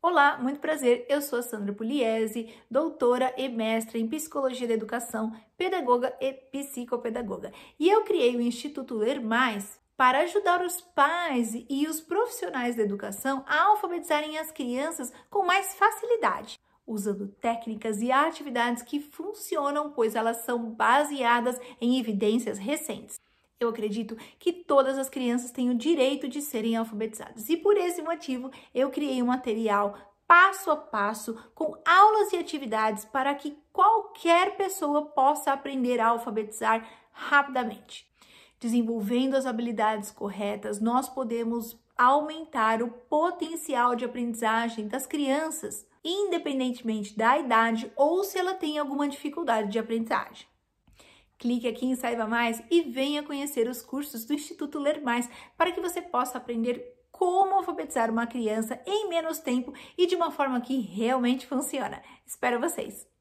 Olá, muito prazer. Eu sou a Sandra Pugliese, doutora e mestra em psicologia da educação, pedagoga e psicopedagoga. E eu criei o Instituto Ler Mais para ajudar os pais e os profissionais da educação a alfabetizarem as crianças com mais facilidade, usando técnicas e atividades que funcionam, pois elas são baseadas em evidências recentes. Eu acredito que todas as crianças têm o direito de serem alfabetizadas e por esse motivo eu criei um material passo a passo com aulas e atividades para que qualquer pessoa possa aprender a alfabetizar rapidamente. Desenvolvendo as habilidades corretas, nós podemos aumentar o potencial de aprendizagem das crianças, independentemente da idade ou se ela tem alguma dificuldade de aprendizagem. Clique aqui em Saiba Mais e venha conhecer os cursos do Instituto Ler Mais para que você possa aprender como alfabetizar uma criança em menos tempo e de uma forma que realmente funciona. Espero vocês!